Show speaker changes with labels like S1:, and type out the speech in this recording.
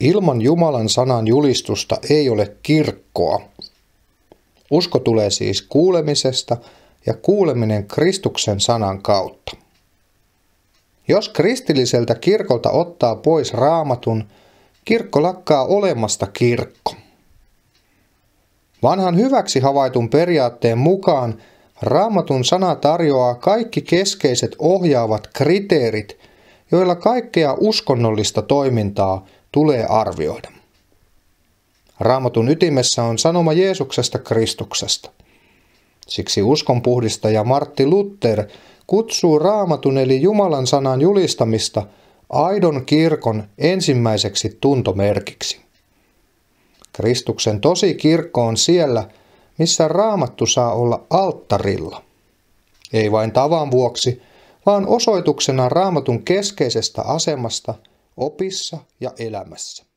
S1: Ilman Jumalan sanan
S2: julistusta ei ole kirkkoa. Usko tulee siis kuulemisesta ja kuuleminen Kristuksen sanan kautta. Jos kristilliseltä kirkolta ottaa pois raamatun, kirkko lakkaa olemasta kirkko. Vanhan hyväksi havaitun periaatteen mukaan raamatun sana tarjoaa kaikki keskeiset ohjaavat kriteerit, joilla kaikkea uskonnollista toimintaa – tulee arvioida. Raamatun ytimessä on sanoma Jeesuksesta Kristuksesta. Siksi uskonpuhdistaja Martti Luther kutsuu raamatun eli Jumalan sanan julistamista aidon kirkon ensimmäiseksi tuntomerkiksi. Kristuksen tosi kirkko on siellä, missä raamattu saa olla alttarilla. Ei vain tavan vuoksi, vaan osoituksena raamatun keskeisestä asemasta – opissa ja elämässä.